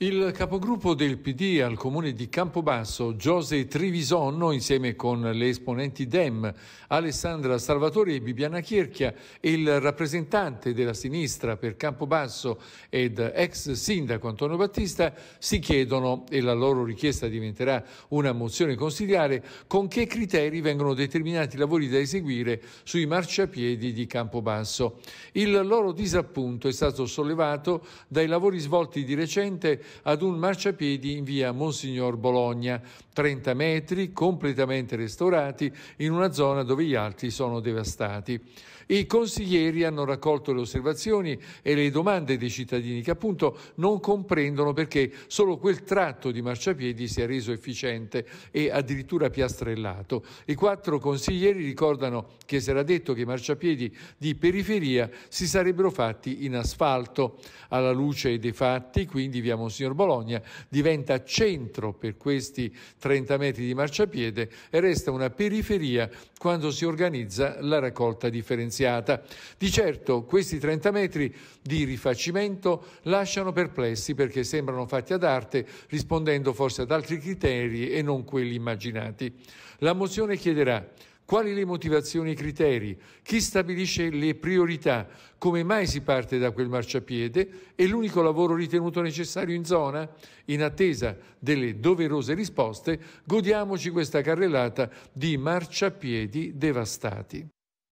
Il capogruppo del PD al comune di Campobasso, Jose Trivisonno, insieme con le esponenti DEM, Alessandra Salvatori e Bibiana Chierchia, e il rappresentante della sinistra per Campobasso ed ex sindaco Antonio Battista, si chiedono, e la loro richiesta diventerà una mozione consigliare, con che criteri vengono determinati i lavori da eseguire sui marciapiedi di Campobasso. Il loro disappunto è stato sollevato dai lavori svolti di recente ad un marciapiedi in via Monsignor Bologna, 30 metri completamente restaurati in una zona dove gli altri sono devastati. I consiglieri hanno raccolto le osservazioni e le domande dei cittadini che appunto non comprendono perché solo quel tratto di marciapiedi si è reso efficiente e addirittura piastrellato. I quattro consiglieri ricordano che si era detto che i marciapiedi di periferia si sarebbero fatti in asfalto. Alla luce dei fatti, quindi via Monsignor Monsignor Bologna, diventa centro per questi 30 metri di marciapiede e resta una periferia quando si organizza la raccolta differenziata. Di certo questi 30 metri di rifacimento lasciano perplessi perché sembrano fatti ad arte rispondendo forse ad altri criteri e non quelli immaginati. La mozione chiederà quali le motivazioni e i criteri? Chi stabilisce le priorità? Come mai si parte da quel marciapiede? È l'unico lavoro ritenuto necessario in zona? In attesa delle doverose risposte, godiamoci questa carrellata di marciapiedi devastati.